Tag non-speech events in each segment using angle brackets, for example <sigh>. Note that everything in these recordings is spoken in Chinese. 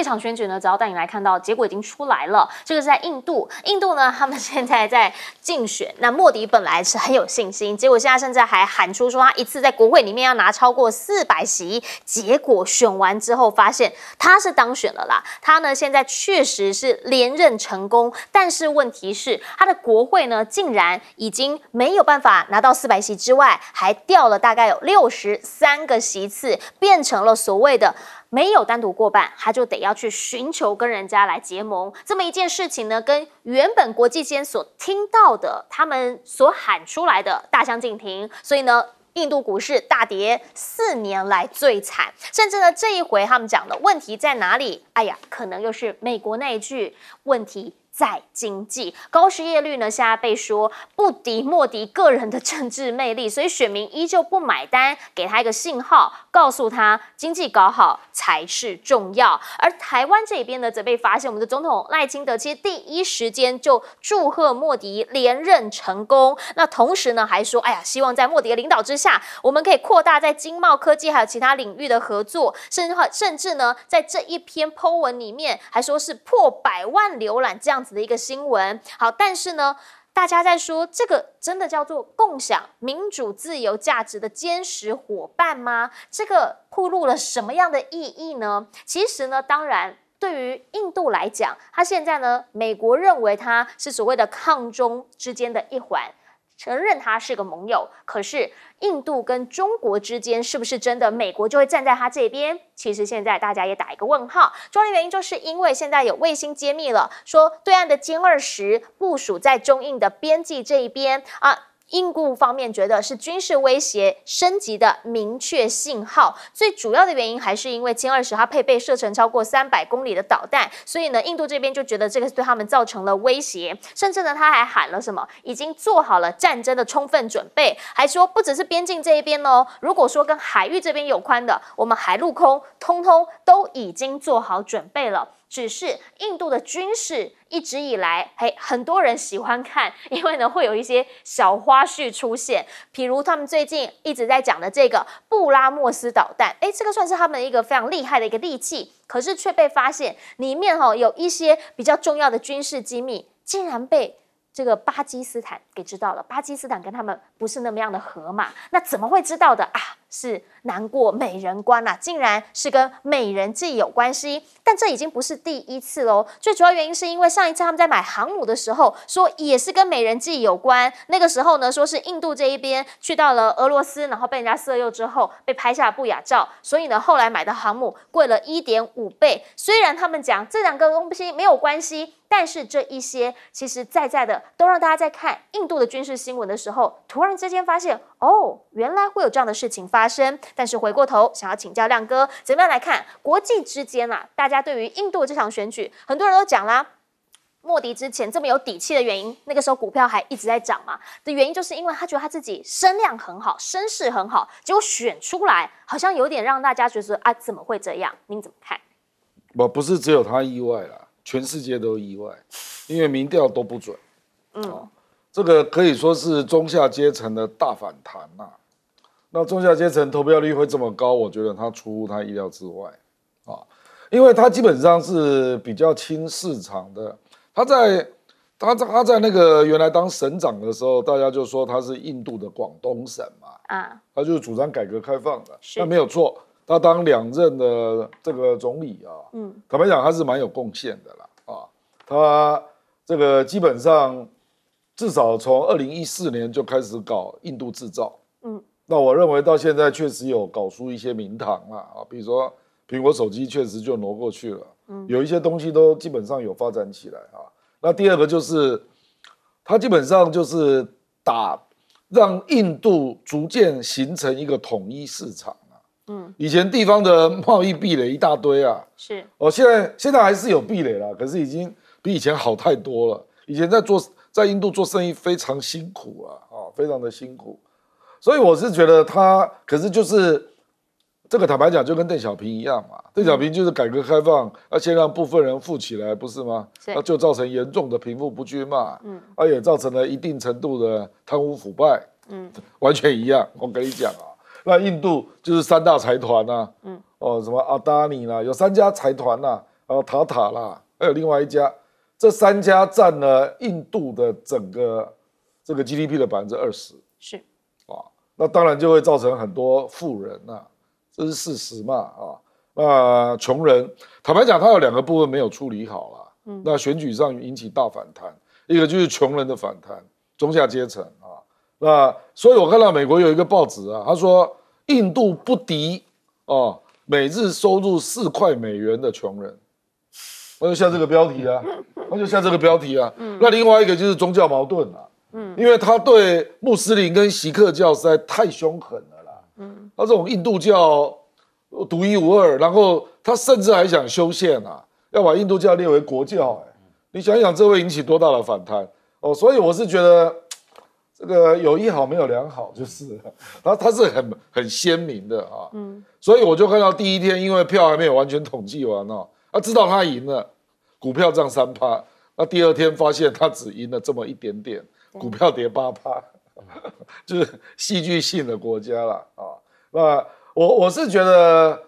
这场选举呢，只要带你来看到结果已经出来了。这个是在印度，印度呢，他们现在在竞选。那莫迪本来是很有信心，结果现在甚至还喊出说他一次在国会里面要拿超过四百席。结果选完之后发现他是当选了啦。他呢现在确实是连任成功，但是问题是他的国会呢竟然已经没有办法拿到四百席之外，还掉了大概有六十三个席次，变成了所谓的。没有单独过半，他就得要去寻求跟人家来结盟这么一件事情呢，跟原本国际间所听到的、他们所喊出来的大相径庭。所以呢，印度股市大跌四年来最惨，甚至呢这一回他们讲的问题在哪里？哎呀，可能又是美国那一句问题。在经济高失业率呢，现在被说不敌莫迪个人的政治魅力，所以选民依旧不买单，给他一个信号，告诉他经济搞好才是重要。而台湾这边呢，则被发现我们的总统赖清德其实第一时间就祝贺莫迪连任成功。那同时呢，还说，哎呀，希望在莫迪的领导之下，我们可以扩大在经贸、科技还有其他领域的合作，甚至话，甚至呢，在这一篇 Po 文里面还说是破百万浏览这样子。的一个新闻，好，但是呢，大家在说这个真的叫做共享民主自由价值的坚实伙伴吗？这个铺露了什么样的意义呢？其实呢，当然，对于印度来讲，它现在呢，美国认为它是所谓的抗中之间的一环。承认他是个盟友，可是印度跟中国之间是不是真的？美国就会站在他这边？其实现在大家也打一个问号。主要原因就是因为现在有卫星揭秘了，说对岸的歼二十部署在中印的边际这一边啊。印度方面觉得是军事威胁升级的明确信号，最主要的原因还是因为歼二十它配备射程超过三百公里的导弹，所以呢，印度这边就觉得这个对他们造成了威胁，甚至呢，他还喊了什么，已经做好了战争的充分准备，还说不只是边境这一边哦，如果说跟海域这边有关的，我们海陆空通通都已经做好准备了。只是印度的军事一直以来，嘿，很多人喜欢看，因为呢会有一些小花絮出现，比如他们最近一直在讲的这个布拉莫斯导弹，哎，这个算是他们一个非常厉害的一个利器，可是却被发现里面哈有一些比较重要的军事机密，竟然被。这个巴基斯坦给知道了，巴基斯坦跟他们不是那么样的和嘛？那怎么会知道的啊？是难过美人关呐，竟然是跟美人计有关系。但这已经不是第一次喽，最主要原因是因为上一次他们在买航母的时候，说也是跟美人计有关。那个时候呢，说是印度这一边去到了俄罗斯，然后被人家色诱之后，被拍下不雅照，所以呢，后来买的航母贵了一点五倍。虽然他们讲这两个东西没有关系。但是这一些其实在在的，都让大家在看印度的军事新闻的时候，突然之间发现，哦，原来会有这样的事情发生。但是回过头想要请教亮哥，怎么样来看国际之间啊，大家对于印度这场选举，很多人都讲啦，莫迪之前这么有底气的原因，那个时候股票还一直在涨嘛，的原因就是因为他觉得他自己声量很好，声势很好，结果选出来好像有点让大家觉得啊，怎么会这样？您怎么看？我不是只有他意外了。全世界都意外，因为民调都不准。嗯，这个可以说是中下阶层的大反弹呐。那中下阶层投票率会这么高，我觉得他出乎他意料之外啊，因为他基本上是比较轻市场的。他在，他在他在那个原来当省长的时候，大家就说他是印度的广东省嘛，啊，他就是主张改革开放的，那没有错。他当两任的这个总理啊，嗯，坦白讲，他是蛮有贡献的啦，啊。他这个基本上至少从二零一四年就开始搞印度制造，嗯，那我认为到现在确实有搞出一些名堂了啊，比如说苹果手机确实就挪过去了，嗯，有一些东西都基本上有发展起来啊。那第二个就是他基本上就是打让印度逐渐形成一个统一市场。嗯，以前地方的贸易壁垒一大堆啊，是，哦，现在现在还是有壁垒了，可是已经比以前好太多了。以前在做在印度做生意非常辛苦啊，啊，非常的辛苦，所以我是觉得他，可是就是这个坦白讲就跟邓小平一样嘛，邓小平就是改革开放，要先让部分人富起来，不是吗？是，那就造成严重的贫富不均嘛，嗯，而也造成了一定程度的贪污腐败，嗯，完全一样，我跟你讲啊。那印度就是三大财团呐，嗯，哦，什么阿达尼啦，有三家财团呐，然后塔塔啦，还有另外一家，这三家占了印度的整个这个 GDP 的百分之二十，是，啊，那当然就会造成很多富人呐，这是事实嘛，啊，那穷人，坦白讲，他有两个部分没有处理好了，嗯，那选举上引起大反弹，一个就是穷人的反弹，中下阶层。那所以，我看到美国有一个报纸啊，他说印度不敌哦，每日收入四块美元的穷人，那就下这个标题啊，那就下这个标题啊。嗯，那另外一个就是宗教矛盾啊，嗯，因为他对穆斯林跟锡克教实在太凶狠了啦，嗯，他这种印度教独一无二，然后他甚至还想修宪啊，要把印度教列为国教，你想想这会引起多大的反弹哦？所以我是觉得。这个有一好没有两好就是，然后他是很很鲜明的啊，嗯，所以我就看到第一天，因为票还没有完全统计完哦，啊，知道他赢了，股票涨三趴，那第二天发现他只赢了这么一点点，股票跌八趴，<laughs> 就是戏剧性的国家了啊，那我我是觉得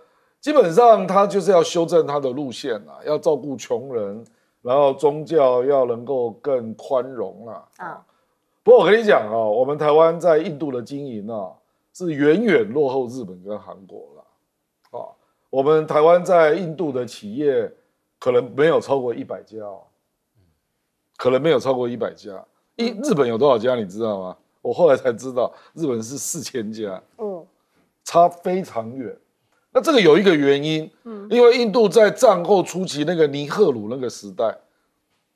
基本上他就是要修正他的路线啦，要照顾穷人，然后宗教要能够更宽容啦啊。不过我跟你讲啊，我们台湾在印度的经营呢，是远远落后日本跟韩国了。啊，我们台湾在印度的企业可能没有超过一百家哦，可能没有超过一百家。日日本有多少家你知道吗？我后来才知道，日本是四千家，嗯，差非常远。那这个有一个原因，嗯，因为印度在战后初期那个尼赫鲁那个时代，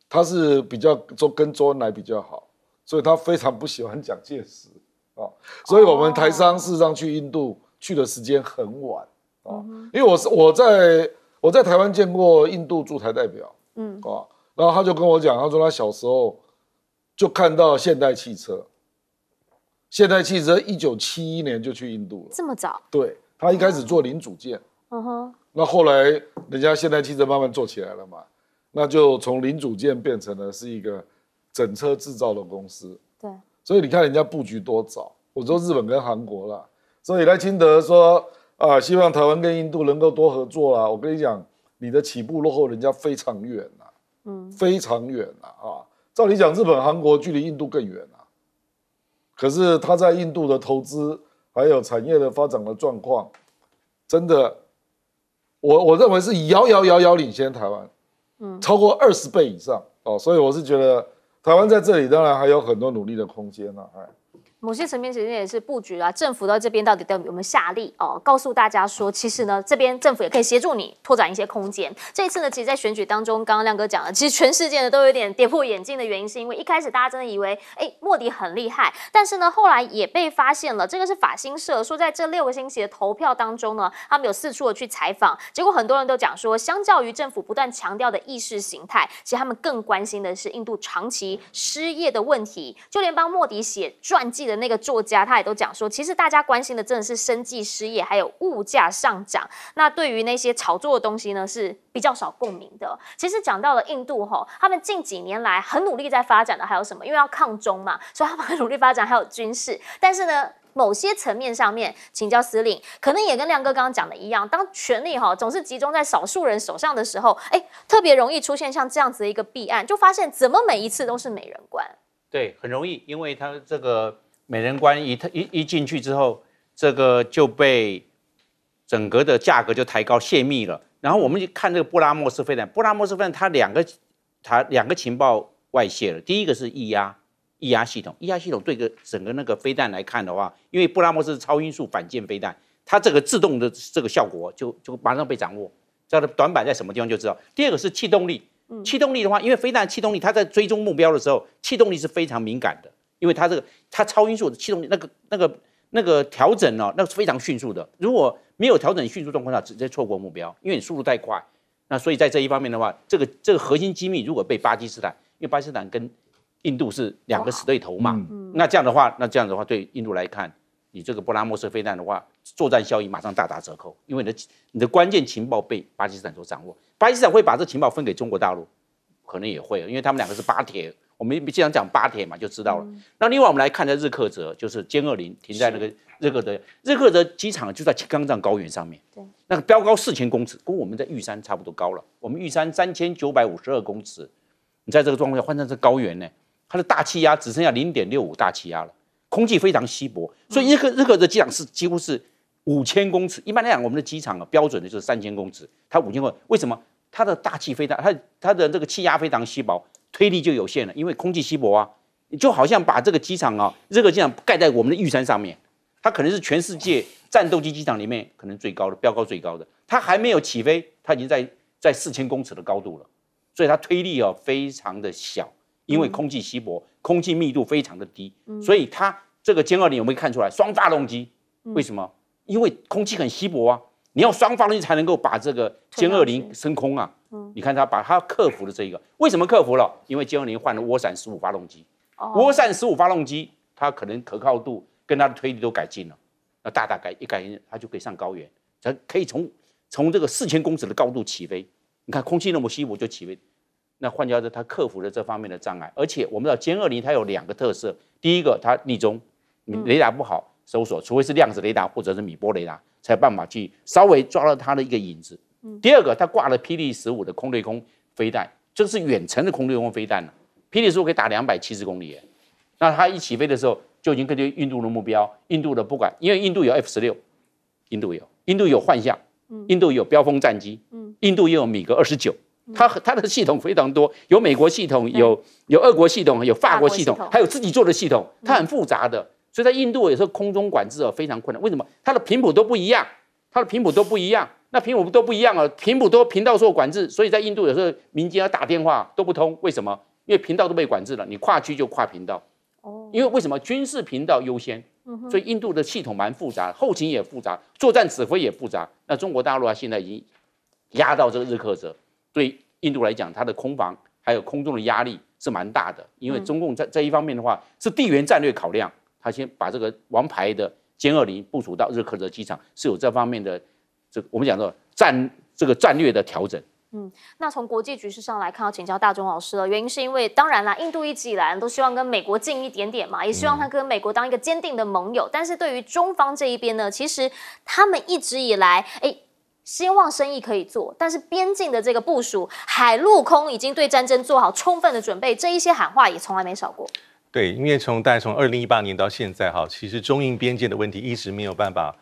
他是比较周跟周恩来比较好。所以他非常不喜欢蒋介石啊，所以我们台商事实上去印度去的时间很晚啊，因为我是我在我在台湾见过印度驻台代表，嗯啊，然后他就跟我讲，他说他小时候就看到现代汽车，现代汽车一九七一年就去印度了，这么早？对他一开始做零组件，嗯哼，那后来人家现代汽车慢慢做起来了嘛，那就从零组件变成了是一个。整车制造的公司，对，所以你看人家布局多早。我说日本跟韩国啦，所以莱清德说啊，希望台湾跟印度能够多合作啦。我跟你讲，你的起步落后人家非常远呐，嗯，非常远呐啊。照理讲，日本、韩国距离印度更远啊，可是他在印度的投资还有产业的发展的状况，真的，我我认为是遥遥遥遥领先台湾，嗯，超过二十倍以上哦。所以我是觉得。台湾在这里当然还有很多努力的空间呢，哎。某些层面其实也是布局啊，政府到这边到底到底有没有下力哦？告诉大家说，其实呢，这边政府也可以协助你拓展一些空间。这一次呢，其实在选举当中，刚刚亮哥讲了，其实全世界呢都有点跌破眼镜的原因，是因为一开始大家真的以为，哎，莫迪很厉害，但是呢，后来也被发现了。这个是法新社说，在这六个星期的投票当中呢，他们有四处的去采访，结果很多人都讲说，相较于政府不断强调的意识形态，其实他们更关心的是印度长期失业的问题，就连帮莫迪写传记。的那个作家，他也都讲说，其实大家关心的真的是生计、失业，还有物价上涨。那对于那些炒作的东西呢，是比较少共鸣的。其实讲到了印度哈，他们近几年来很努力在发展的，还有什么？因为要抗中嘛，所以他们很努力发展，还有军事。但是呢，某些层面上面，请教司令，可能也跟亮哥刚刚讲的一样，当权力哈总是集中在少数人手上的时候，哎，特别容易出现像这样子的一个弊案，就发现怎么每一次都是美人关。对，很容易，因为他这个。美人关一一一进去之后，这个就被整个的价格就抬高泄密了。然后我们就看这个布拉莫斯飞弹，布拉莫斯飞弹它两个它两个情报外泄了。第一个是液压液压系统，液压系统对个整个那个飞弹来看的话，因为布拉莫斯是超音速反舰飞弹，它这个自动的这个效果就就马上被掌握，知道它短板在什么地方就知道。第二个是气动力，气动力的话，因为飞弹气动力它在追踪目标的时候，气动力是非常敏感的。因为它这个，它超音速的气动那个那个那个调整呢，那个非常迅速的。如果没有调整迅速状况下，直接错过目标，因为你速度太快。那所以在这一方面的话，这个这个核心机密如果被巴基斯坦，因为巴基斯坦跟印度是两个死对头嘛，那这样的话，那这样的话对印度来看，你这个布拉莫斯飞弹的话，作战效益马上大打折扣，因为你的你的关键情报被巴基斯坦所掌握。巴基斯坦会把这情报分给中国大陆，可能也会，因为他们两个是巴铁。我们经常讲八铁嘛，就知道了。那另外我们来看在日喀则，就是歼二零停在那个日喀则日喀则机场，就在青藏高原上面。那个标高四千公尺，跟我们在玉山差不多高了。我们玉山三千九百五十二公尺，你在这个状况下换算成高原呢，它的大气压只剩下零点六五大气压了，空气非常稀薄，所以日喀日喀则机场是几乎是五千公尺。一般来讲，我们的机场标准的就是三千公尺，它五千公，为什么它的大气非常，它它的这个气压非常稀薄？推力就有限了，因为空气稀薄啊，你就好像把这个机场啊，这个机场盖在我们的玉山上面，它可能是全世界战斗机机场里面可能最高的，标高最高的。它还没有起飞，它已经在在四千公尺的高度了，所以它推力啊非常的小，因为空气稀薄，空气密度非常的低，所以它这个歼二零有没有看出来双发动机？为什么？因为空气很稀薄啊，你要双发动机才能够把这个歼二零升空啊。嗯，你看他把他克服了这一个，为什么克服了？因为歼二零换了涡扇十五发动机，涡扇十五发动机，它可能可靠度跟它的推力都改进了，那大大改一改进，它就可以上高原，它可以从从这个四千公尺的高度起飞。你看空气那么稀，薄就起飞。那换话说，它克服了这方面的障碍。而且我们知道歼二零它有两个特色，第一个它逆中，雷达不好搜索，除非是量子雷达或者是米波雷达，才有办法去稍微抓到它的一个影子。第二个，它挂了霹雳十五的空对空飞弹，这个是远程的空对空飞弹了。霹雳十五可以打两百七十公里，那它一起飞的时候，就已经根据印度的目标，印度的不管，因为印度有 F 十六，印度有，印度有幻象，嗯，印度有标风战机，嗯，印度也有米格二十九，它它的系统非常多，有美国系统，有有俄国系统，有法国系统，还有自己做的系统，它很复杂的，所以在印度有时候空中管制啊非常困难。为什么？它的频谱都不一样，它的频谱都不一样。那频谱都不一样啊，频谱都频道受管制，所以在印度有时候民间要打电话都不通，为什么？因为频道都被管制了，你跨区就跨频道。哦，因为为什么军事频道优先？所以印度的系统蛮复杂，后勤也复杂，作战指挥也复杂。那中国大陆啊，现在已经压到这个日喀则，对印度来讲，它的空防还有空中的压力是蛮大的。因为中共在这一方面的话，是地缘战略考量，他先把这个王牌的歼二零部署到日喀则机场，是有这方面的。我们讲到战这个战略的调整，嗯，那从国际局势上来看，要请教大中老师了。原因是因为，当然啦，印度一直以来都希望跟美国近一点点嘛，也希望他跟美国当一个坚定的盟友。但是，对于中方这一边呢，其实他们一直以来，哎，希望生意可以做，但是边境的这个部署、海陆空已经对战争做好充分的准备，这一些喊话也从来没少过。对，因为从大概从二零一八年到现在，哈，其实中印边界的问题一直没有办法。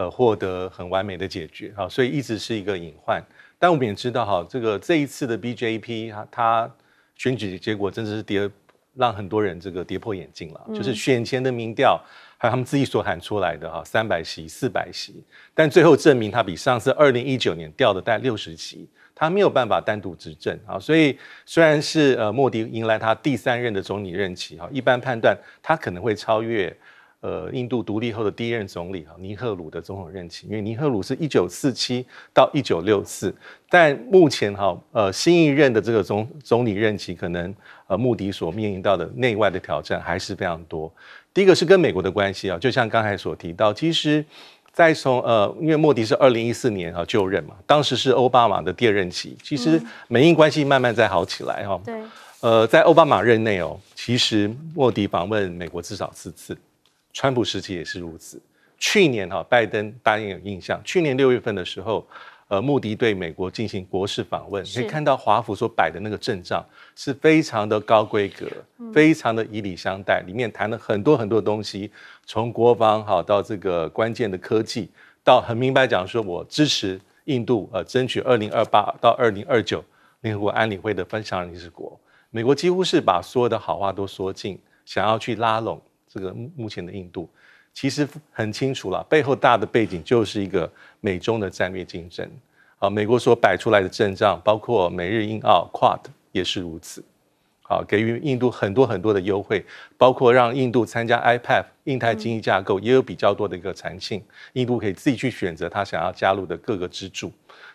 呃，获得很完美的解决啊，所以一直是一个隐患。但我们也知道，哈，这个这一次的 BJP 他它选举结果真的是跌，让很多人这个跌破眼镜了。就是选前的民调，还有他们自己所喊出来的哈，三百席、四百席，但最后证明他比上次二零一九年掉的大概六十席，他没有办法单独执政啊。所以虽然是呃，莫迪迎来他第三任的总理任期哈，一般判断他可能会超越。呃，印度独立后的第一任总理哈尼赫鲁的总统任期，因为尼赫鲁是一九四七到一九六四，但目前哈呃新一任的这个总总理任期，可能呃穆迪所面临到的内外的挑战还是非常多。第一个是跟美国的关系啊，就像刚才所提到，其实再从呃，因为莫迪是二零一四年哈就任嘛，当时是奥巴马的第二任期，其实美印关系慢慢在好起来哈。对。呃，在奥巴马任内哦，其实莫迪访问美国至少四次。川普时期也是如此。去年哈，拜登大家有印象，去年六月份的时候，呃，穆迪对美国进行国事访问，可以看到华府所摆的那个阵仗是非常的高规格，非常的以礼相待。里面谈了很多很多东西，从国防好到这个关键的科技，到很明白讲说，我支持印度，呃，争取二零二八到二零二九联合国安理会的分享理事国。美国几乎是把所有的好话都说尽，想要去拉拢。这个目前的印度其实很清楚了，背后大的背景就是一个美中的战略竞争啊。美国所摆出来的阵仗，包括美日印澳 QUAD 也是如此。啊，给予印度很多很多的优惠，包括让印度参加 IPF、印太经济架构，也有比较多的一个弹性，印度可以自己去选择他想要加入的各个支柱。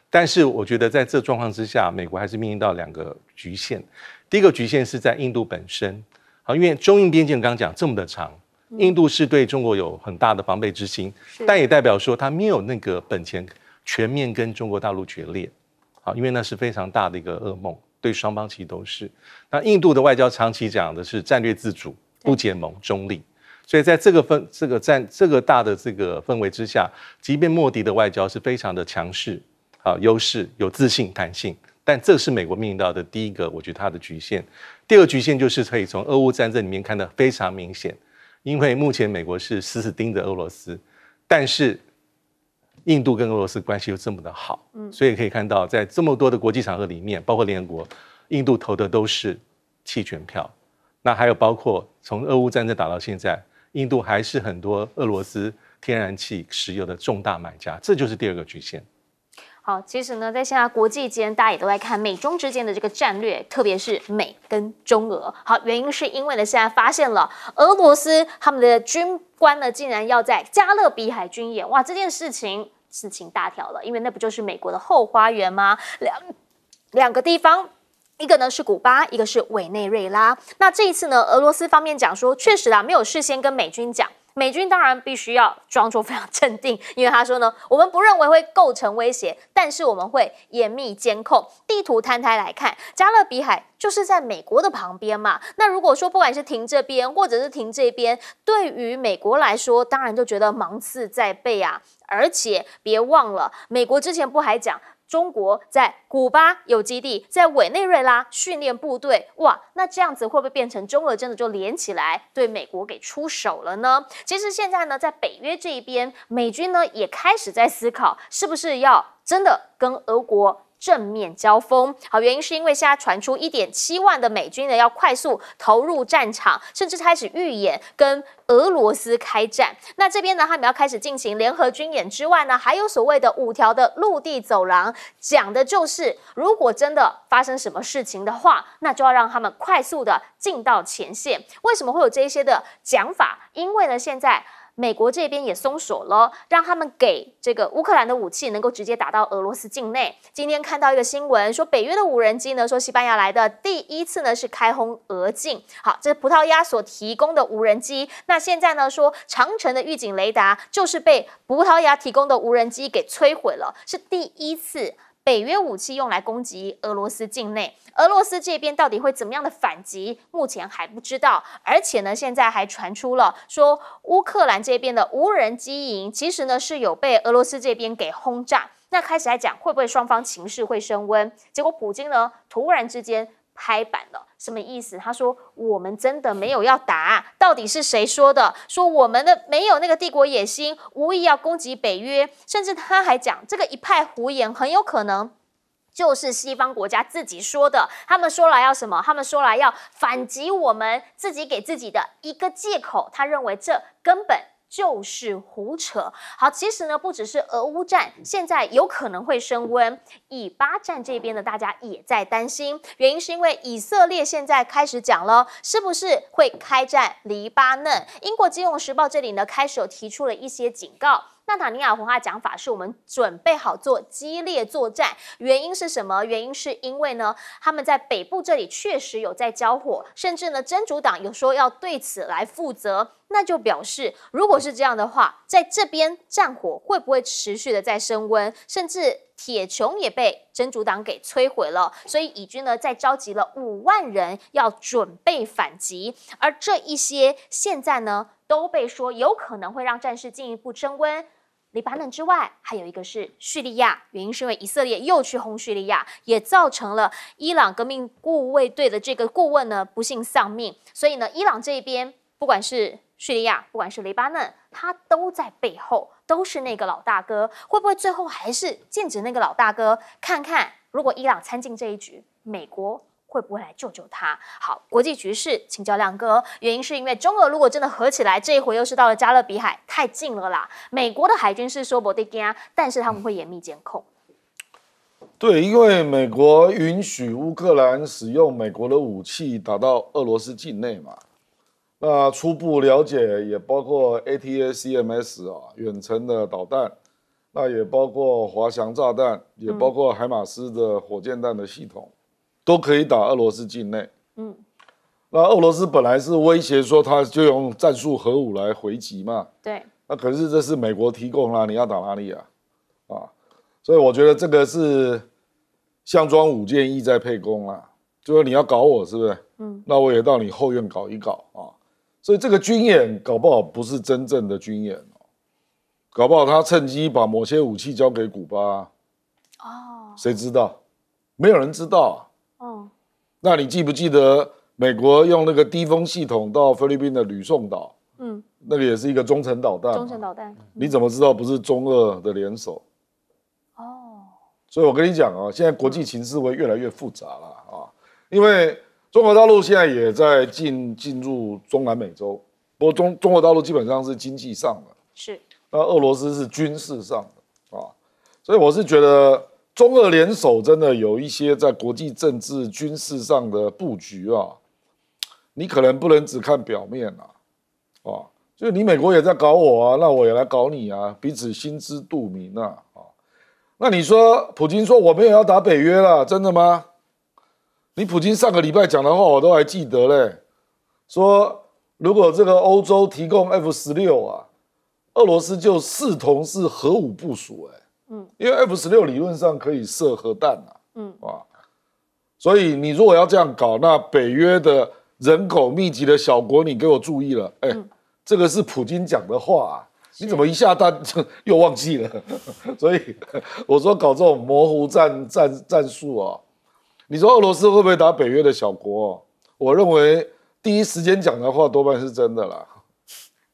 但是，我觉得在这状况之下，美国还是面临到两个局限。第一个局限是在印度本身。好，因为中印边界刚刚讲这么的长，印度是对中国有很大的防备之心，但也代表说他没有那个本钱全面跟中国大陆决裂。好，因为那是非常大的一个噩梦，对双方其实都是。那印度的外交长期讲的是战略自主、不结盟、中立，所以在这个氛、这个战、这个大的这个氛围之下，即便莫迪的外交是非常的强势、好、优势、有自信、弹性。但这是美国命临到的第一个，我觉得它的局限。第二个局限就是可以从俄乌战争里面看得非常明显，因为目前美国是死死盯着俄罗斯，但是印度跟俄罗斯关系又这么的好，所以可以看到在这么多的国际场合里面，包括联合国，印度投的都是弃权票。那还有包括从俄乌战争打到现在，印度还是很多俄罗斯天然气、石油的重大买家，这就是第二个局限。好，其实呢，在现在国际间，大家也都在看美中之间的这个战略，特别是美跟中俄。好，原因是因为呢，现在发现了俄罗斯他们的军官呢，竟然要在加勒比海军演，哇，这件事情事情大条了，因为那不就是美国的后花园吗？两两个地方，一个呢是古巴，一个是委内瑞拉。那这一次呢，俄罗斯方面讲说，确实啊，没有事先跟美军讲。美军当然必须要装作非常镇定，因为他说呢，我们不认为会构成威胁，但是我们会严密监控。地图摊开来看，加勒比海就是在美国的旁边嘛。那如果说不管是停这边，或者是停这边，对于美国来说，当然就觉得芒刺在背啊。而且别忘了，美国之前不还讲？中国在古巴有基地，在委内瑞拉训练部队，哇，那这样子会不会变成中俄真的就连起来对美国给出手了呢？其实现在呢，在北约这一边，美军呢也开始在思考，是不是要真的跟俄国。正面交锋，好原因是因为现在传出一点七万的美军呢要快速投入战场，甚至开始预演跟俄罗斯开战。那这边呢，他们要开始进行联合军演之外呢，还有所谓的五条的陆地走廊，讲的就是如果真的发生什么事情的话，那就要让他们快速的进到前线。为什么会有这一些的讲法？因为呢，现在。美国这边也松手了，让他们给这个乌克兰的武器能够直接打到俄罗斯境内。今天看到一个新闻说，北约的无人机呢，说西班牙来的第一次呢是开轰俄境，好，这是葡萄牙所提供的无人机。那现在呢说长城的预警雷达就是被葡萄牙提供的无人机给摧毁了，是第一次。北约武器用来攻击俄罗斯境内，俄罗斯这边到底会怎么样的反击？目前还不知道。而且呢，现在还传出了说，乌克兰这边的无人机营其实呢是有被俄罗斯这边给轰炸。那开始来讲，会不会双方情势会升温？结果普京呢，突然之间。拍板了，什么意思？他说我们真的没有要打，到底是谁说的？说我们的没有那个帝国野心，无意要攻击北约，甚至他还讲这个一派胡言，很有可能就是西方国家自己说的。他们说来要什么？他们说来要反击我们自己给自己的一个借口。他认为这根本。就是胡扯。好，其实呢，不只是俄乌战，现在有可能会升温。以巴战这边呢，大家也在担心，原因是因为以色列现在开始讲了，是不是会开战黎巴嫩？英国金融时报这里呢，开始有提出了一些警告。纳塔尼亚洪话讲法是我们准备好做激烈作战，原因是什么？原因是因为呢，他们在北部这里确实有在交火，甚至呢，真主党有说要对此来负责，那就表示，如果是这样的话，在这边战火会不会持续的在升温？甚至铁穹也被真主党给摧毁了，所以以军呢在召集了五万人要准备反击，而这一些现在呢都被说有可能会让战事进一步升温。黎巴嫩之外，还有一个是叙利亚，原因是因为以色列又去轰叙利亚，也造成了伊朗革命护卫队的这个顾问呢不幸丧命。所以呢，伊朗这边不管是叙利亚，不管是黎巴嫩，他都在背后，都是那个老大哥。会不会最后还是禁止那个老大哥？看看如果伊朗参进这一局，美国。会不会来救救他？好，国际局势请教亮哥，原因是因为中俄如果真的合起来，这一回又是到了加勒比海，太近了啦。美国的海军是说不得劲但是他们会严密监控。对，因为美国允许乌克兰使用美国的武器打到俄罗斯境内嘛。那初步了解也包括 ATACMS 啊，远程的导弹，那也包括滑翔炸弹，也包括海马斯的火箭弹的系统。都可以打俄罗斯境内，嗯，那俄罗斯本来是威胁说，他就用战术核武来回击嘛，对，那可是这是美国提供啦，你要打哪里啊？啊，所以我觉得这个是项庄舞剑，意在沛公啦，就是你要搞我，是不是？嗯，那我也到你后院搞一搞啊，所以这个军演搞不好不是真正的军演哦，搞不好他趁机把某些武器交给古巴，哦，谁知道？没有人知道。那你记不记得美国用那个低风系统到菲律宾的吕宋岛？嗯，那个也是一个中程导弹。中程导弹，你怎么知道不是中俄的联手？哦，所以我跟你讲啊，现在国际情势会越来越复杂了啊，因为中国大陆现在也在进进入中南美洲，不过中中国大陆基本上是经济上的，是那俄罗斯是军事上的啊，所以我是觉得。中俄联手真的有一些在国际政治军事上的布局啊，你可能不能只看表面啊，啊，就是你美国也在搞我啊，那我也来搞你啊，彼此心知肚明啊，啊，那你说普京说我没有要打北约了，真的吗？你普京上个礼拜讲的话我都还记得嘞，说如果这个欧洲提供 F 十六啊，俄罗斯就视同是核武部署，哎。嗯，因为 F 十六理论上可以射核弹嗯，啊，所以你如果要这样搞，那北约的人口密集的小国，你给我注意了，哎，这个是普京讲的话，你怎么一下单就又忘记了？<laughs> 所以我说搞这种模糊战战战术啊，你说俄罗斯会不会打北约的小国？我认为第一时间讲的话，多半是真的啦。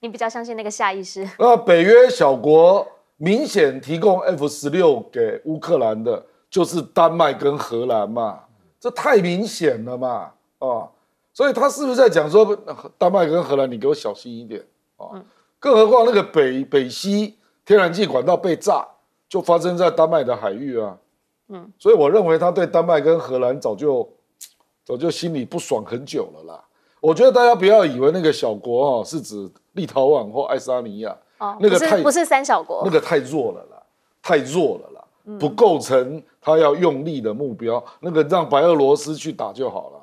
你比较相信那个下意识？那北约小国。明显提供 F 十六给乌克兰的就是丹麦跟荷兰嘛，这太明显了嘛，啊，所以他是不是在讲说丹麦跟荷兰，你给我小心一点啊？更何况那个北北西天然气管道被炸，就发生在丹麦的海域啊，嗯，所以我认为他对丹麦跟荷兰早就早就心里不爽很久了啦。我觉得大家不要以为那个小国哦是指立陶宛或爱沙尼亚。那个太不是三小国，那个太弱了啦，太弱了啦，不构成他要用力的目标。那个让白俄罗斯去打就好了，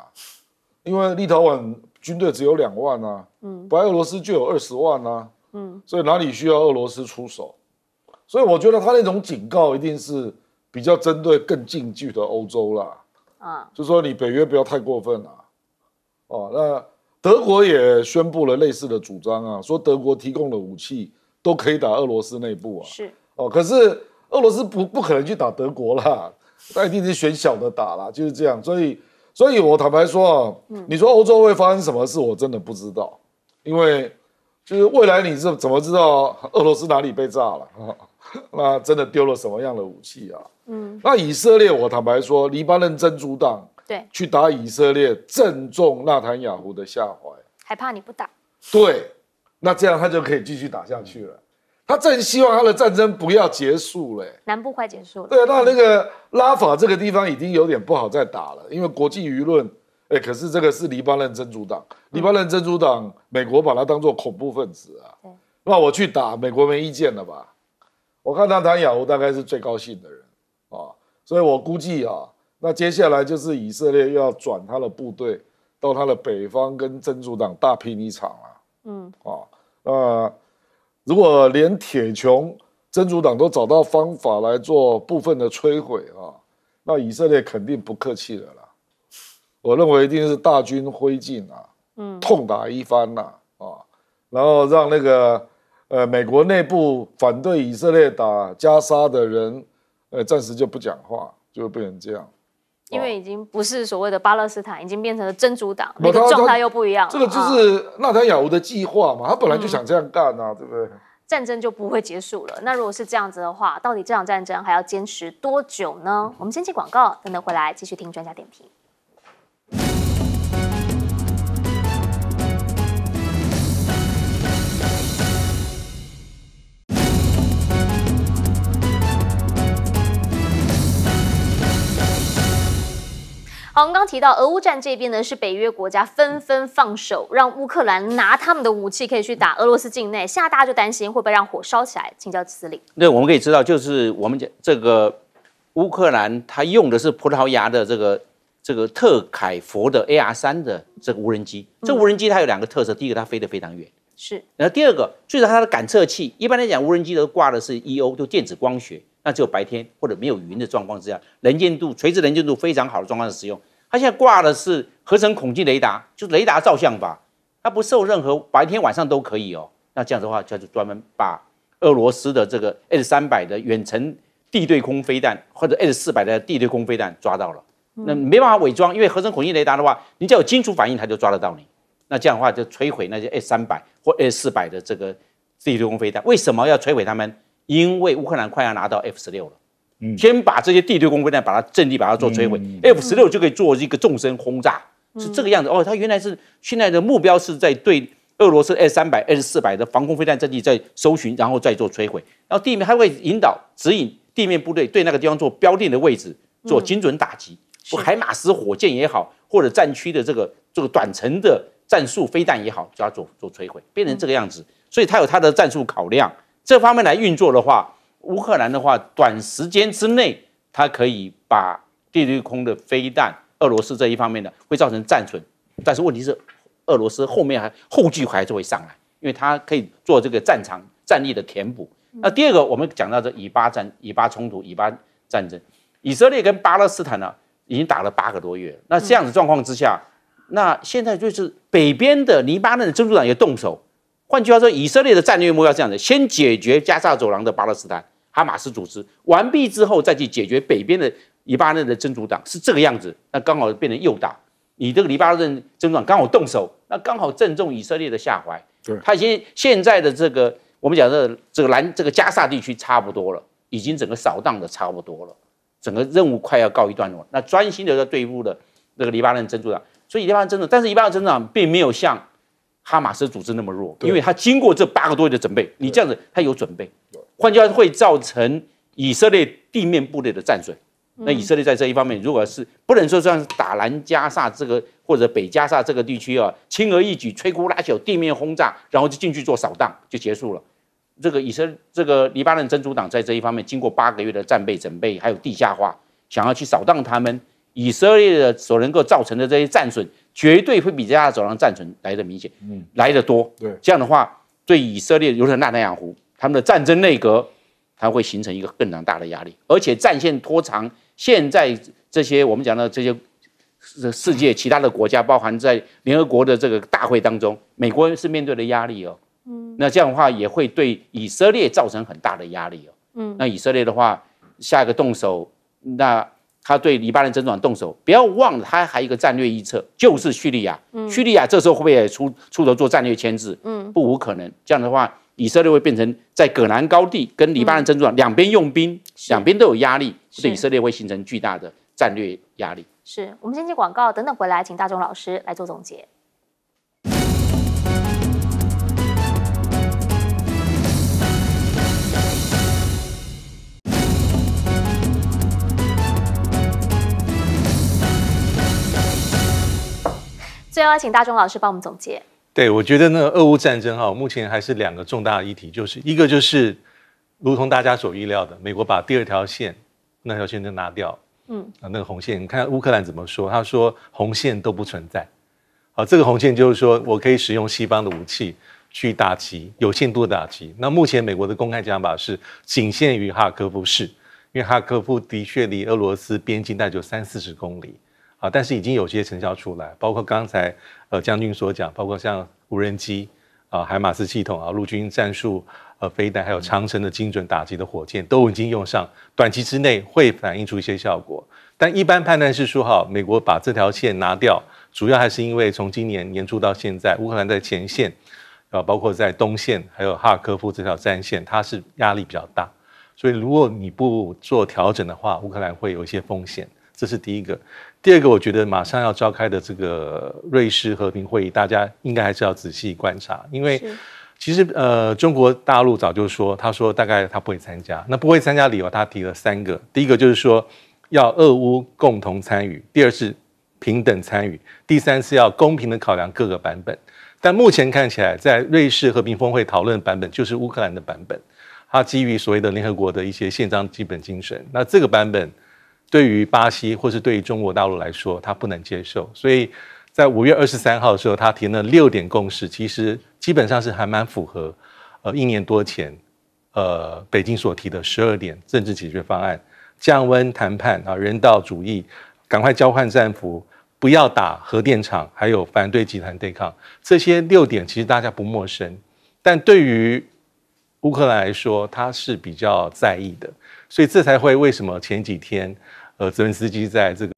因为立陶宛军队只有两万啊，嗯，白俄罗斯就有二十万啊，嗯，所以哪里需要俄罗斯出手？所以我觉得他那种警告一定是比较针对更近距的欧洲啦，啊，就说你北约不要太过分啦，哦，那德国也宣布了类似的主张啊，说德国提供了武器。都可以打俄罗斯内部啊，是哦，可是俄罗斯不不可能去打德国啦，那 <laughs> 一定是选小的打啦，就是这样。所以，所以我坦白说啊，你说欧洲会发生什么事，我真的不知道，因为就是未来你是怎么知道俄罗斯哪里被炸了 <laughs> 那真的丢了什么样的武器啊？嗯，那以色列，我坦白说，黎巴嫩真主党对去打以色列，正中纳坦雅胡的下怀，还怕你不打？对。那这样他就可以继续打下去了。他正希望他的战争不要结束了，南部快结束了。对，那那个拉法这个地方已经有点不好再打了，因为国际舆论，哎，可是这个是黎巴嫩真主党，黎巴嫩真主党，美国把它当做恐怖分子啊。那我去打，美国没意见了吧？我看他谈雅虎，大概是最高兴的人啊。所以我估计啊，那接下来就是以色列又要转他的部队到他的北方跟真主党大拼一场了。嗯啊，那如果连铁穹、真主党都找到方法来做部分的摧毁啊，那以色列肯定不客气的啦。我认为一定是大军灰烬啊，嗯，痛打一番呐啊，然后让那个呃美国内部反对以色列打加沙的人，呃，暂时就不讲话，就会变成这样。因为已经不是所谓的巴勒斯坦，已经变成了真主党，状态又不一样。这个就是纳坦雅胡的计划嘛，他本来就想这样干啊，对不对？战争就不会结束了。那如果是这样子的话，到底这场战争还要坚持多久呢？我们先进广告，等等回来继续听专家点评。刚刚提到俄乌战这边呢，是北约国家纷纷放手，让乌克兰拿他们的武器可以去打俄罗斯境内。现在大家就担心会不会让火烧起来，请教司令。对，我们可以知道，就是我们讲这个乌克兰，它用的是葡萄牙的这个这个特凯佛的 AR 三的这个无人机。这无人机它有两个特色，第一个它飞得非常远，是；然后第二个，就是它的感测器，一般来讲无人机都挂的是 EO，就电子光学。那只有白天或者没有云的状况之下，能见度垂直能见度非常好的状况下使用。它现在挂的是合成孔径雷达，就雷达照相法，它不受任何白天晚上都可以哦。那这样的话，它就专门把俄罗斯的这个 S 三百的远程地对空飞弹或者 S 四百的地对空飞弹抓到了。那没办法伪装，因为合成孔径雷达的话，你只要有金属反应，它就抓得到你。那这样的话就摧毁那些 S 三百或 S 四百的这个地对空飞弹。为什么要摧毁他们？因为乌克兰快要拿到 F 十六了，先把这些地对空飞弹、把它阵地、把它做摧毁，F 十六就可以做一个纵深轰炸，是这个样子。哦，它原来是现在的目标是在对俄罗斯 S 三百、S 四百的防空飞弹阵地在搜寻，然后再做摧毁。然后地面还会引导、指引地面部队对那个地方做标定的位置，做精准打击。海马斯火箭也好，或者战区的这个这个短程的战术飞弹也好，就要做做摧毁，变成这个样子。所以它有它的战术考量。这方面来运作的话，乌克兰的话，短时间之内，它可以把地对空的飞弹，俄罗斯这一方面的会造成战损，但是问题是，俄罗斯后面还后继还是会上来，因为它可以做这个战场战力的填补。那第二个，我们讲到这以巴战、以巴冲突、以巴战争，以色列跟巴勒斯坦呢，已经打了八个多月那这样子状况之下，那现在就是北边的黎巴嫩的真主党也动手。换句话说，以色列的战略目标是这样的：先解决加沙走廊的巴勒斯坦哈马斯组织完毕之后，再去解决北边的黎巴嫩的真主党，是这个样子。那刚好变成诱饵，你这个黎巴嫩真主党刚好动手，那刚好正中以色列的下怀。对，他已经现在的这个我们讲的这个南这个加沙地区差不多了，已经整个扫荡的差不多了，整个任务快要告一段落，那专心的在对付的那个黎巴嫩真主党。所以黎巴嫩真主，但是黎巴嫩真主党并没有像。哈马斯组织那么弱，因为他经过这八个多月的准备，你这样子他有准备，换句话会造成以色列地面部队的战损。那以色列在这一方面如果是不能说算是打南加萨这个或者北加萨这个地区啊，轻而易举摧枯拉朽地面轰炸，然后就进去做扫荡就结束了。这个以色这个黎巴嫩真主党在这一方面经过八个月的战备准备，还有地下化，想要去扫荡他们以色列的所能够造成的这些战损。绝对会比加沙走廊战损来的明显，嗯，来的多。对这样的话，对以色列，尤其是纳南雅湖，他们的战争内阁，它会形成一个更难大的压力。而且战线拖长，现在这些我们讲的这些世界其他的国家，包含在联合国的这个大会当中，美国是面对的压力哦。嗯，那这样的话也会对以色列造成很大的压力哦。嗯，那以色列的话，下一个动手那。他对黎巴嫩真主党动手，不要忘了，他还有一个战略预测，就是叙利亚。嗯，叙利亚这时候会不会出出头做战略牵制？嗯，不无可能。这样的话，以色列会变成在戈兰高地跟黎巴嫩真主党两边用兵，两边都有压力，对以色列会形成巨大的战略压力。是我们先接广告，等等回来，请大众老师来做总结。所以要请大中老师帮我们总结。对，我觉得呢，俄乌战争哈，目前还是两个重大议题，就是一个就是如同大家所预料的，美国把第二条线那条线就拿掉，嗯啊，那个红线，你看乌克兰怎么说？他说红线都不存在。好，这个红线就是说我可以使用西方的武器去打击，有限度打击。那目前美国的公开讲法是仅限于哈尔科夫市，因为哈尔科夫的确离俄罗斯边境大概就三四十公里。啊，但是已经有些成效出来，包括刚才呃将军所讲，包括像无人机啊、海马斯系统啊、陆军战术呃飞弹，还有长城的精准打击的火箭，都已经用上，短期之内会反映出一些效果。但一般判断是说，哈，美国把这条线拿掉，主要还是因为从今年年初到现在，乌克兰在前线，啊，包括在东线，还有哈尔科夫这条战线，它是压力比较大，所以如果你不做调整的话，乌克兰会有一些风险，这是第一个。第二个，我觉得马上要召开的这个瑞士和平会议，大家应该还是要仔细观察，因为其实呃，中国大陆早就说，他说大概他不会参加。那不会参加理由，他提了三个，第一个就是说要俄乌共同参与，第二是平等参与，第三是要公平的考量各个版本。但目前看起来，在瑞士和平峰会讨论版本就是乌克兰的版本，它基于所谓的联合国的一些宪章基本精神。那这个版本。对于巴西或是对于中国大陆来说，他不能接受，所以，在五月二十三号的时候，他提了六点共识，其实基本上是还蛮符合，呃，一年多前，呃，北京所提的十二点政治解决方案，降温谈判啊，人道主义，赶快交换战俘，不要打核电厂，还有反对集团对抗，这些六点其实大家不陌生，但对于乌克兰来说，他是比较在意的，所以这才会为什么前几天。和泽连斯基在这个。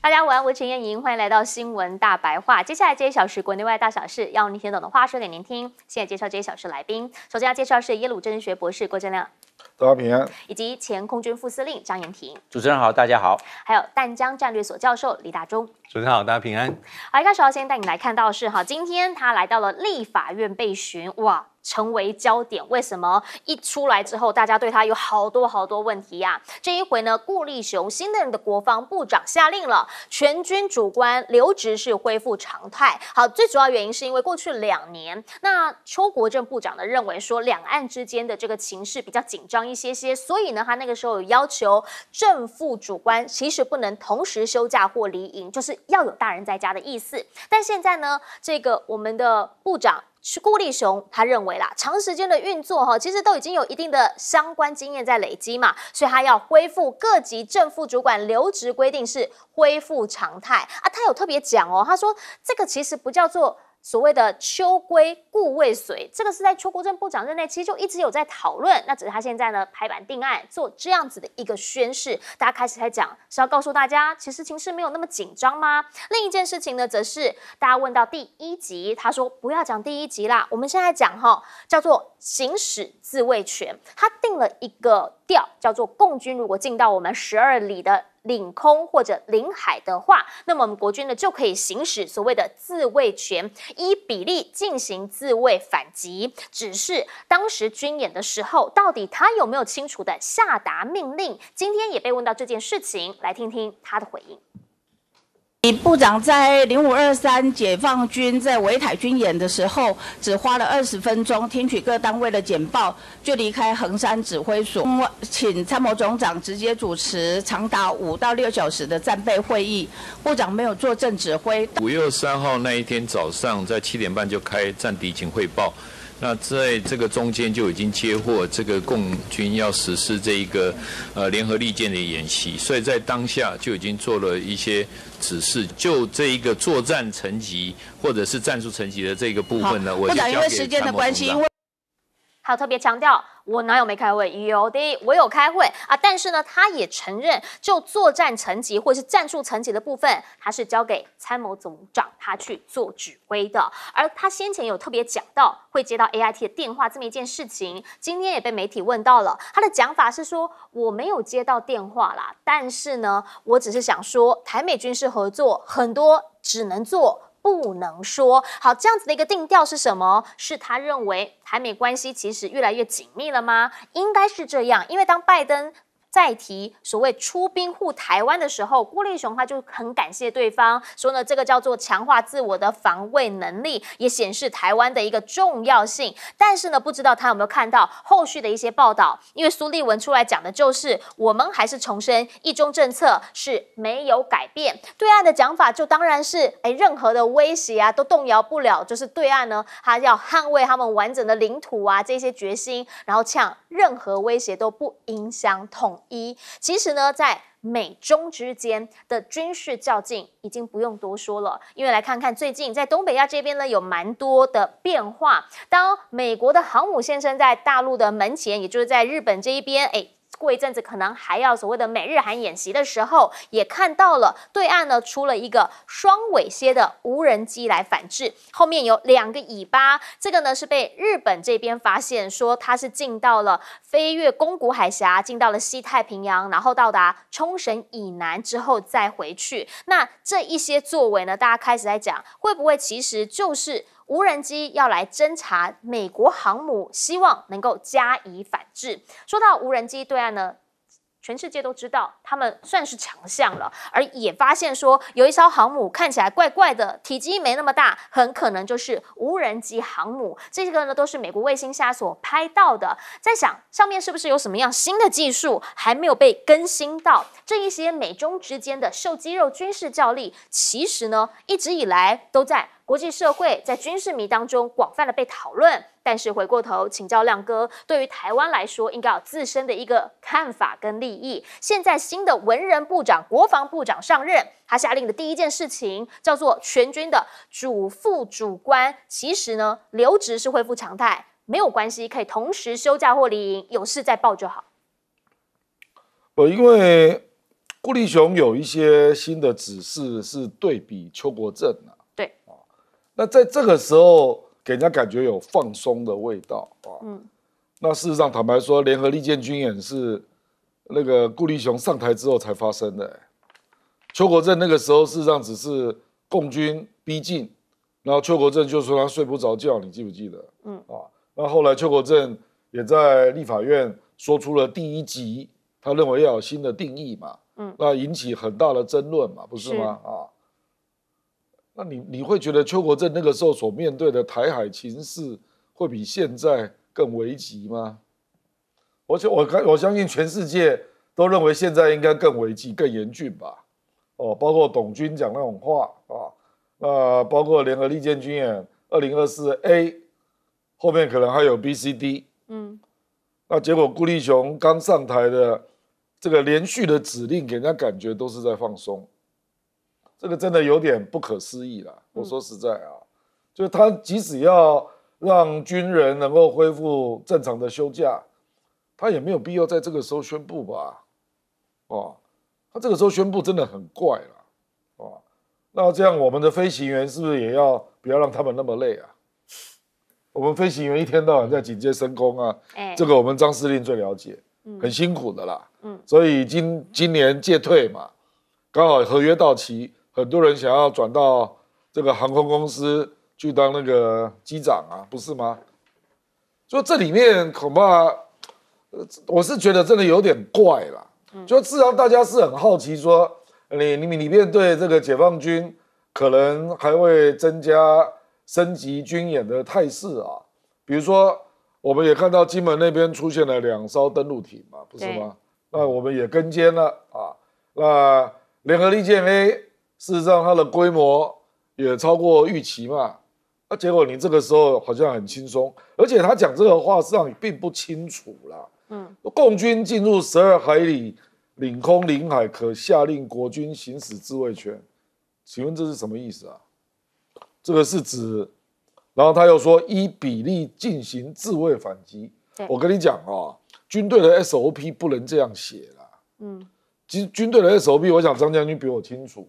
大家好，我是叶莹，欢迎来到新闻大白话。接下来这一小时国内外大小事，要您听懂的话说给您听。现在介绍这一小时来宾，首先要介绍是耶鲁政治学博士郭正亮，大家平安。以及前空军副司令张延廷。主持人好，大家好。还有淡江战略所教授李大忠。主持人好，大家平安。好，一开始要先带你来看到是哈，今天他来到了立法院被询，哇。成为焦点，为什么一出来之后，大家对他有好多好多问题呀？这一回呢，顾立雄新任的国防部长下令了，全军主官留职是恢复常态。好，最主要原因是因为过去两年，那邱国正部长呢认为说，两岸之间的这个情势比较紧张一些些，所以呢，他那个时候有要求正副主官其实不能同时休假或离营，就是要有大人在家的意思。但现在呢，这个我们的部长。是顾立雄，他认为啦，长时间的运作哈，其实都已经有一定的相关经验在累积嘛，所以他要恢复各级正副主管留职规定是恢复常态啊，他有特别讲哦，他说这个其实不叫做。所谓的“秋归故未遂，这个是在邱国正部长任内，其实就一直有在讨论。那只是他现在呢排版定案，做这样子的一个宣示。大家开始在讲，是要告诉大家，其实情势没有那么紧张吗？另一件事情呢，则是大家问到第一集，他说不要讲第一集啦，我们现在讲哈，叫做行使自卫权。他定了一个调，叫做“共军如果进到我们十二里”的。领空或者领海的话，那么我们国军呢就可以行使所谓的自卫权，依比例进行自卫反击。只是当时军演的时候，到底他有没有清楚的下达命令？今天也被问到这件事情，来听听他的回应。李部长在零五二三解放军在维台军演的时候，只花了二十分钟听取各单位的简报，就离开横山指挥所。请参谋总长直接主持长达五到六小时的战备会议。部长没有坐正指挥。五月三号那一天早上，在七点半就开战敌情汇报。那在这个中间就已经接获这个共军要实施这一个呃联合利剑的演习，所以在当下就已经做了一些指示，就这一个作战层级或者是战术层级的这个部分呢，我不因为时间的关系，因为还有特别强调。我哪有没开会？有的，我有开会啊。但是呢，他也承认，就作战层级或者是战术层级的部分，他是交给参谋总长他去做指挥的。而他先前有特别讲到会接到 AIT 的电话这么一件事情，今天也被媒体问到了。他的讲法是说我没有接到电话啦，但是呢，我只是想说台美军事合作很多只能做。不能说好，这样子的一个定调是什么？是他认为台美关系其实越来越紧密了吗？应该是这样，因为当拜登。再提所谓出兵护台湾的时候，郭立雄他就很感谢对方，说呢这个叫做强化自我的防卫能力，也显示台湾的一个重要性。但是呢，不知道他有没有看到后续的一些报道，因为苏立文出来讲的就是我们还是重申一中政策是没有改变，对岸的讲法就当然是哎任何的威胁啊都动摇不了，就是对岸呢他要捍卫他们完整的领土啊这些决心，然后呛任何威胁都不影响统。一其实呢，在美中之间的军事较劲已经不用多说了，因为来看看最近在东北亚这边呢有蛮多的变化。当美国的航母现身在大陆的门前，也就是在日本这一边，哎。过一阵子，可能还要所谓的美日韩演习的时候，也看到了对岸呢出了一个双尾蝎的无人机来反制，后面有两个尾巴。这个呢是被日本这边发现，说它是进到了飞越宫古海峡，进到了西太平洋，然后到达冲绳以南之后再回去。那这一些作为呢，大家开始在讲，会不会其实就是？无人机要来侦查美国航母，希望能够加以反制。说到无人机对岸呢？全世界都知道，他们算是强项了，而也发现说有一艘航母看起来怪怪的，体积没那么大，很可能就是无人机航母。这个呢都是美国卫星下所拍到的，在想上面是不是有什么样新的技术还没有被更新到？这一些美中之间的瘦肌肉军事较力，其实呢一直以来都在国际社会在军事迷当中广泛的被讨论。但是回过头请教亮哥，对于台湾来说，应该有自身的一个看法跟利益。现在新的文人部长、国防部长上任，他下令的第一件事情叫做全军的主副主官，其实呢，留职是恢复常态，没有关系，可以同时休假或离营，有事再报就好。呃，因为顾立雄有一些新的指示是对比邱国正的，对啊，那在这个时候。给人家感觉有放松的味道，啊。嗯，那事实上坦白说，联合利剑军演是那个顾立雄上台之后才发生的。邱国正那个时候事实上只是共军逼近，然后邱国正就说他睡不着觉，你记不记得？嗯，啊，那后来邱国正也在立法院说出了第一集，他认为要有新的定义嘛，嗯，那引起很大的争论嘛，不是吗？啊。那你你会觉得邱国正那个时候所面对的台海情势会比现在更危急吗？而且我我相信全世界都认为现在应该更危急、更严峻吧？哦，包括董军讲那种话啊，呃，包括联合利剑军演二零二四 a 后面可能还有 B、C、D，嗯，那结果顾立雄刚上台的这个连续的指令给人家感觉都是在放松。这个真的有点不可思议啦！我说实在啊，就是他即使要让军人能够恢复正常的休假，他也没有必要在这个时候宣布吧？哦，他这个时候宣布真的很怪了哦。那这样我们的飞行员是不是也要不要让他们那么累啊？我们飞行员一天到晚在警戒升空啊，这个我们张司令最了解，很辛苦的啦。嗯，所以今今年借退嘛，刚好合约到期。很多人想要转到这个航空公司去当那个机长啊，不是吗？就这里面恐怕，我是觉得真的有点怪啦。就自然大家是很好奇，说你你你那对这个解放军可能还会增加升级军演的态势啊。比如说，我们也看到金门那边出现了两艘登陆艇嘛，不是吗？那我们也跟监了啊。那联合利剑 A。事实上，它的规模也超过预期嘛？那结果你这个时候好像很轻松，而且他讲这个话实际上也并不清楚啦。嗯，共军进入十二海里领空领海，可下令国军行使自卫权，请问这是什么意思啊？这个是指，然后他又说依比例进行自卫反击。我跟你讲啊，军队的 SOP 不能这样写啦。嗯，其实军队的 SOP，我想张将军比我清楚。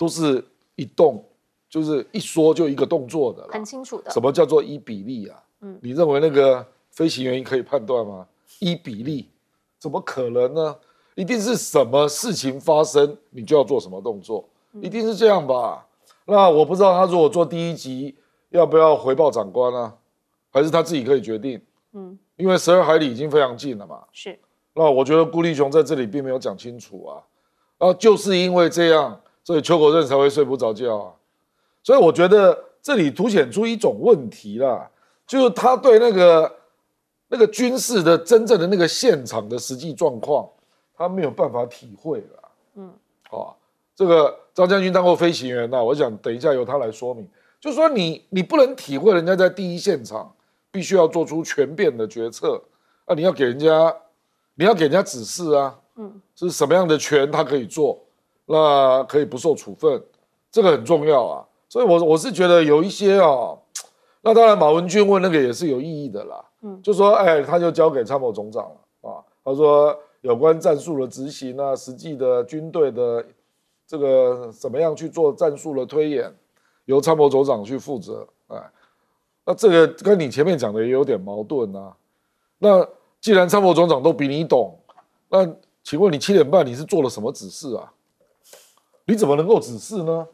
都是一动，就是一说就一个动作的，很清楚的。什么叫做依比例啊？嗯，你认为那个飞行原因可以判断吗？依比例，怎么可能呢？一定是什么事情发生，你就要做什么动作，一定是这样吧？那我不知道他如果做第一集，要不要回报长官啊？还是他自己可以决定？嗯，因为十二海里已经非常近了嘛。是。那我觉得顾立雄在这里并没有讲清楚啊。啊，就是因为这样。所以邱国正才会睡不着觉啊！所以我觉得这里凸显出一种问题啦，就是他对那个那个军事的真正的那个现场的实际状况，他没有办法体会了。嗯，好，这个张将军当过飞行员呐，我想等一下由他来说明，就说你你不能体会人家在第一现场必须要做出全变的决策啊！你要给人家，你要给人家指示啊！嗯，是什么样的权他可以做？那可以不受处分，这个很重要啊。所以，我我是觉得有一些啊。那当然，马文君问那个也是有意义的啦。嗯，就说，哎，他就交给参谋总长了啊。他说，有关战术的执行，啊，实际的军队的这个怎么样去做战术的推演，由参谋总长去负责。哎，那这个跟你前面讲的也有点矛盾啊。那既然参谋总长都比你懂，那请问你七点半你是做了什么指示啊？你怎么能够指示呢？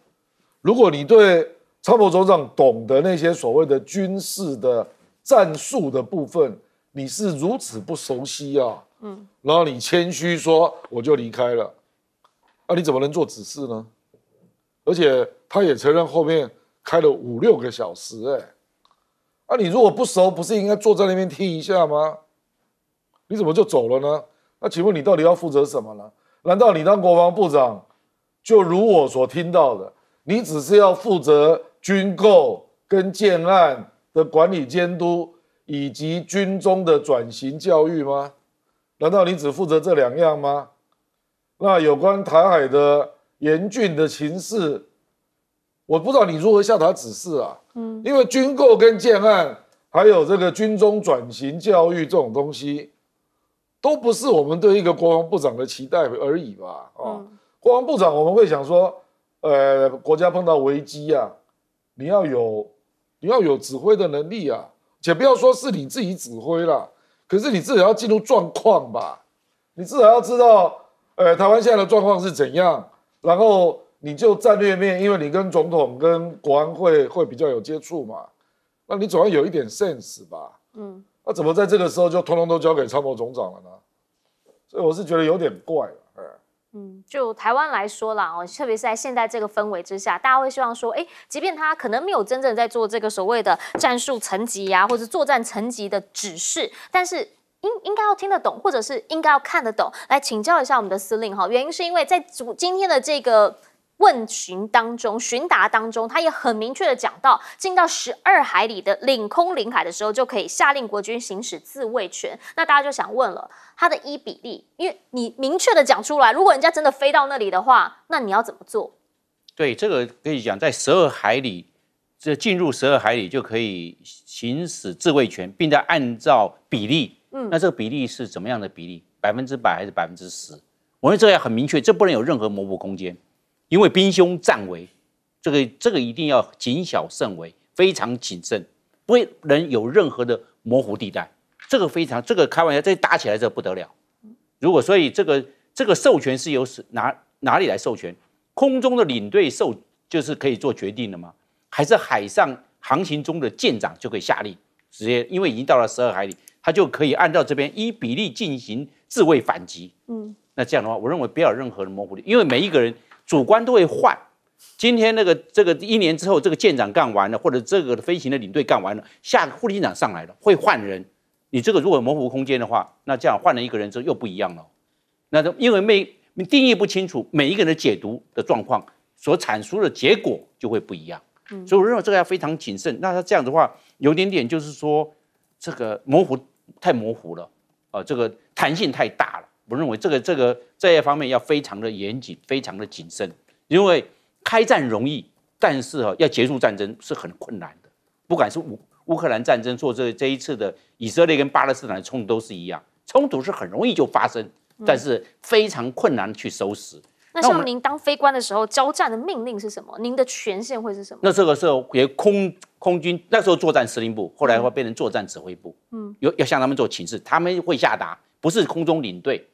如果你对参谋总长懂得那些所谓的军事的战术的部分，你是如此不熟悉啊，嗯，然后你谦虚说我就离开了，那你怎么能做指示呢？而且他也承认后面开了五六个小时，哎，啊，你如果不熟，不是应该坐在那边听一下吗？你怎么就走了呢？那请问你到底要负责什么了？难道你当国防部长？就如我所听到的，你只是要负责军购跟建案的管理监督，以及军中的转型教育吗？难道你只负责这两样吗？那有关台海的严峻的情势，我不知道你如何下达指示啊。嗯，因为军购跟建案，还有这个军中转型教育这种东西，都不是我们对一个国防部长的期待而已吧？哦。国防部长，我们会想说，呃，国家碰到危机呀，你要有，你要有指挥的能力呀，且不要说是你自己指挥了，可是你至少要进入状况吧，你至少要知道，呃，台湾现在的状况是怎样，然后你就战略面，因为你跟总统跟国安会会比较有接触嘛，那你总要有一点 sense 吧，嗯，那怎么在这个时候就通通都交给参谋总长了呢？所以我是觉得有点怪了。嗯，就台湾来说啦，哦，特别是在现在这个氛围之下，大家会希望说，哎，即便他可能没有真正在做这个所谓的战术层级呀，或者作战层级的指示，但是应应该要听得懂，或者是应该要看得懂，来请教一下我们的司令哈。原因是因为在今天的这个。问询当中，询答当中，他也很明确的讲到，进到十二海里的领空领海的时候，就可以下令国军行使自卫权。那大家就想问了，他的一比例，因为你明确的讲出来，如果人家真的飞到那里的话，那你要怎么做？对，这个可以讲，在十二海里，这进入十二海里就可以行使自卫权，并在按照比例，嗯，那这个比例是怎么样的比例？百分之百还是百分之十？我认为这个要很明确，这不能有任何模糊空间。因为兵凶战危，这个这个一定要谨小慎微，非常谨慎，不能有任何的模糊地带。这个非常，这个开玩笑，这打起来这不得了。如果所以这个这个授权是由哪哪里来授权？空中的领队授就是可以做决定的吗？还是海上航行中的舰长就可以下令直接？因为已经到了十二海里，他就可以按照这边一比例进行自卫反击。嗯，那这样的话，我认为不要任何的模糊的，因为每一个人。主观都会换，今天那个这个一年之后，这个舰长干完了，或者这个飞行的领队干完了，下个副舰长上来了，会换人。你这个如果模糊空间的话，那这样换了一个人之后又不一样了。那因为没定义不清楚，每一个人的解读的状况所产出的结果就会不一样。所以我认为这个要非常谨慎。那他这样的话有点点就是说这个模糊太模糊了，呃，这个弹性太大了。我认为这个这个这些方面要非常的严谨，非常的谨慎，因为开战容易，但是哈要结束战争是很困难的。不管是乌乌克兰战争，做这这一次的以色列跟巴勒斯坦的冲突都是一样，冲突是很容易就发生，但是非常困难去收拾。那像您当飞官的时候，交战的命令是什么？您的权限会是什么？那这个时候，别空空军那时候作战司令部，后来会变成作战指挥部。嗯，要要向他们做请示，他们会下达，不是空中领队。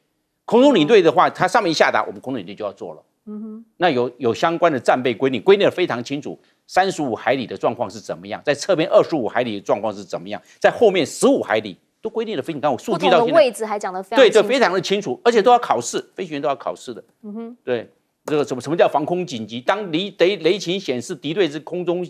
空中领队的话，它上面一下达，我们空中领队就要做了。嗯哼，那有有相关的战备规定，规定的非常清楚。三十五海里的状况是怎么样？在侧边二十五海里的状况是怎么样？在后面十五海里都规定的非常数据到同的位置还讲得非常对，这非常的清楚，而且都要考试，飞行员都要考试的。嗯哼，对，这个什么什么叫防空紧急？当雷雷雷情显示敌对之空中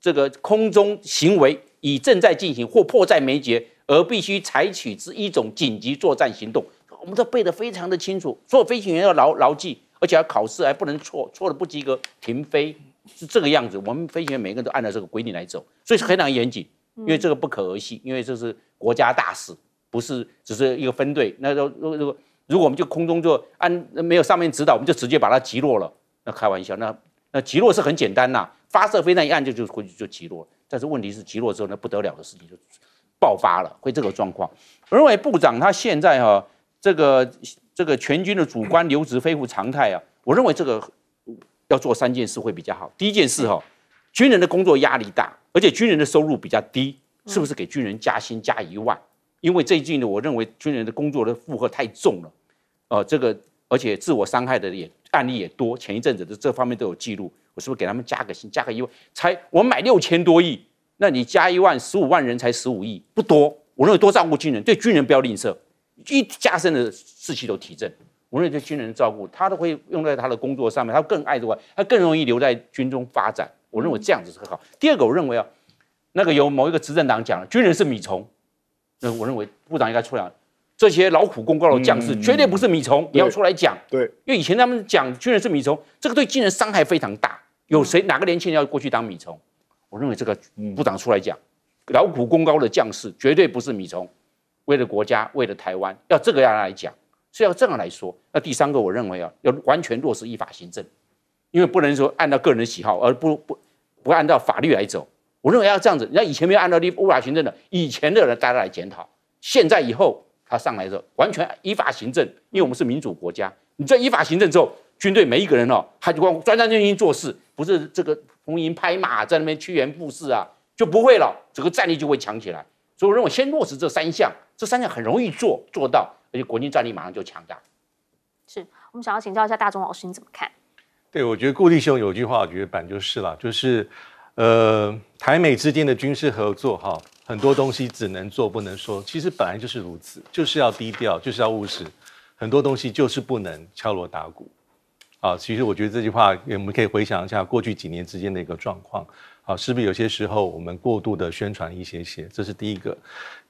这个空中行为已正在进行或迫在眉睫，而必须采取之一种紧急作战行动。我们都背的非常的清楚，所有飞行员要牢牢记，而且要考试还不能错，错了不及格停飞是这个样子。我们飞行员每个人都按照这个规定来走，所以是非常严谨，因为这个不可儿戏，因为这是国家大事，不是只是一个分队。那如如果如果我们就空中就按没有上面指导，我们就直接把它击落了，那开玩笑，那那击落是很简单呐，发射飞弹一按就就回去就击落。但是问题是击落之后那不得了的事情就爆发了，会这个状况。我认为部长他现在哈。这个这个全军的主观留职恢复常态啊，我认为这个要做三件事会比较好。第一件事哈，军人的工作压力大，而且军人的收入比较低，是不是给军人加薪加一万？因为最近呢，我认为军人的工作的负荷太重了，呃，这个而且自我伤害的也案例也多，前一阵子的这方面都有记录。我是不是给他们加个薪，加个一万？才我买六千多亿，那你加一万，十五万人才十五亿，不多。我认为多照顾军人，对军人不要吝啬。一加深的士气都提振，无论对军人的照顾，他都会用在他的工作上面。他更爱的话，他更容易留在军中发展。我认为这样子很好。第二个，我认为啊，那个由某一个执政党讲了，军人是米虫，那我认为部长应该出来，这些劳苦功高的将士绝对不是米虫。你要出来讲。对。因为以前他们讲军人是米虫，这个对军人伤害非常大。有谁哪个年轻人要过去当米虫？我认为这个部长出来讲，劳苦功高的将士绝对不是米虫。为了国家，为了台湾，要这个样来讲，是要这样来说。那第三个，我认为啊，要完全落实依法行政，因为不能说按照个人喜好而不不不按照法律来走。我认为要这样子，人家以前没有按照立法行政的，以前的人大家来检讨，现在以后他上来的完全依法行政，因为我们是民主国家，你在依法行政之后，军队每一个人哦，他就光专专心心做事，不是这个红营拍马在那边趋炎附势啊，就不会了，整个战力就会强起来。所以我认为先落实这三项，这三项很容易做做到，而且国军战力马上就强大。是我们想要请教一下大中老师，你怎么看？对，我觉得顾立雄有一句话，我觉得版就是了，就是，呃，台美之间的军事合作哈，很多东西只能做不能说，其实本来就是如此，就是要低调，就是要务实，很多东西就是不能敲锣打鼓。啊，其实我觉得这句话，我们可以回想一下过去几年之间的一个状况。啊，是不是有些时候我们过度的宣传一些些？这是第一个。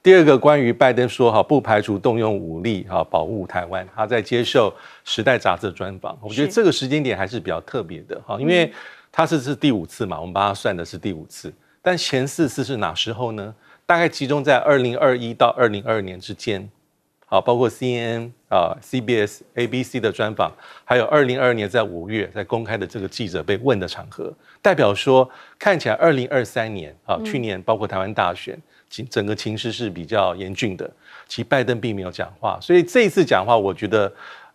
第二个，关于拜登说哈，不排除动用武力哈保护台湾。他在接受《时代》杂志专访，我觉得这个时间点还是比较特别的哈，因为他是是第五次嘛，我们帮他算的是第五次。但前四次是哪时候呢？大概集中在二零二一到二零二二年之间。啊，包括 CNN 啊、CBS、ABC 的专访，还有二零二二年在五月在公开的这个记者被问的场合，代表说看起来二零二三年啊，去年包括台湾大选，情整个情势是比较严峻的。其实拜登并没有讲话，所以这一次讲话，我觉得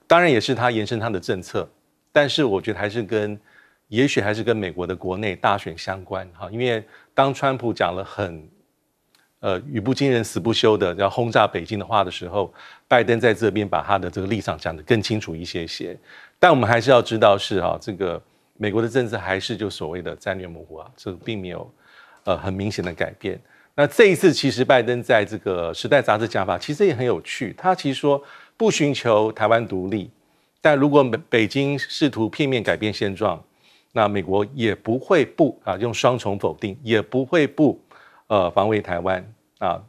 当然也是他延伸他的政策，但是我觉得还是跟，也许还是跟美国的国内大选相关哈，因为当川普讲了很。呃，语不惊人死不休的要轰炸北京的话的时候，拜登在这边把他的这个立场讲得更清楚一些些。但我们还是要知道是啊，这个美国的政策还是就所谓的战略模糊啊，这并没有呃很明显的改变。那这一次其实拜登在这个《时代》杂志讲法其实也很有趣，他其实说不寻求台湾独立，但如果北北京试图片面改变现状，那美国也不会不啊用双重否定也不会不。呃，防卫台湾啊，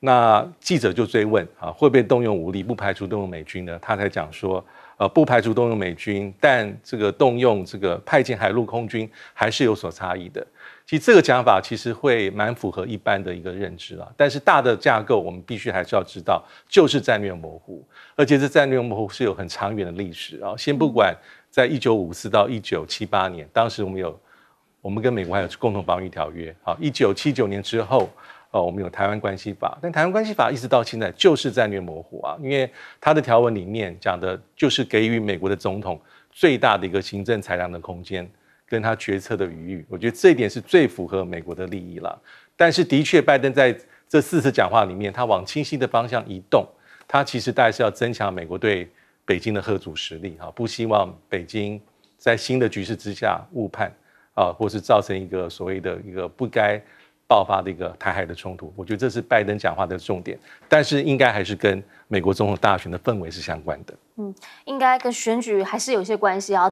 那记者就追问啊，会不会动用武力？不排除动用美军呢？他才讲说，呃，不排除动用美军，但这个动用这个派遣海陆空军还是有所差异的。其实这个讲法其实会蛮符合一般的一个认知啊。但是大的架构我们必须还是要知道，就是战略模糊，而且这战略模糊是有很长远的历史啊。先不管在一九五四到一九七八年，当时我们有。我们跟美国还有共同防御条约。好，一九七九年之后，哦，我们有台湾关系法，但台湾关系法一直到现在就是战略模糊啊，因为它的条文里面讲的就是给予美国的总统最大的一个行政裁量的空间，跟他决策的余裕。我觉得这一点是最符合美国的利益了。但是，的确，拜登在这四次讲话里面，他往清晰的方向移动，他其实大概是要增强美国对北京的核主实力哈，不希望北京在新的局势之下误判。啊，或是造成一个所谓的一个不该爆发的一个台海的冲突，我觉得这是拜登讲话的重点，但是应该还是跟美国总统大选的氛围是相关的。嗯，应该跟选举还是有些关系啊。